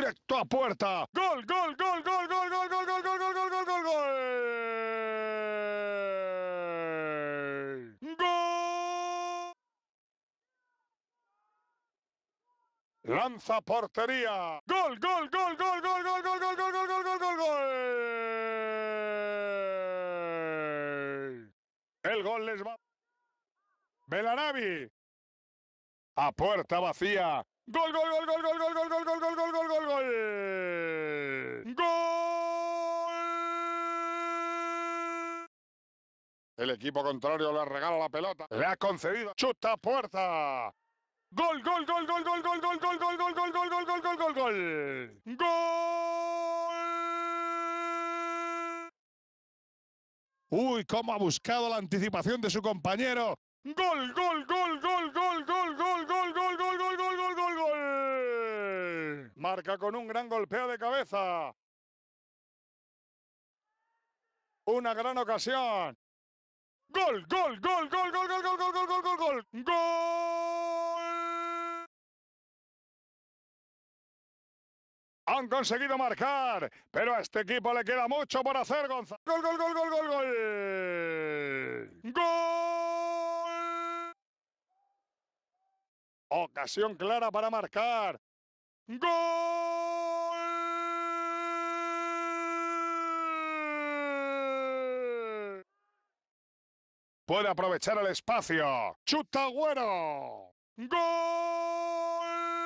directo a puerta. Gol, gol, gol, gol, gol, gol, gol, gol, gol, gol, gol, gol, gol, gol. Lanza portería. Gol, gol, gol, gol, gol, gol, gol, gol, gol, gol, gol, gol, gol. El gol les va. Belarabi a puerta vacía. Gol, gol, gol, gol, gol, gol, gol, gol, gol, gol, gol, gol, gol, gol. Gol. El equipo contrario le regala la pelota. Le ha concedido. Chuta puerta. Gol, gol, gol, gol, gol, gol, gol, gol, gol, gol, gol, gol, gol, gol, gol, gol, gol. Gol. Uy, cómo ha buscado la anticipación de su compañero. Gol, gol, gol, gol. Marca con un gran golpeo de cabeza. Una gran ocasión. Gol, gol, gol, gol, gol, gol, gol, gol, gol, gol, gol, gol. Han conseguido marcar, pero a este equipo le queda mucho por hacer, Gonzalo. Gol, gol, gol, gol, gol, gol. Gol. Ocasión clara para marcar. ¡Gol! Puede aprovechar el espacio. ¡Chuta güero! ¡Gol!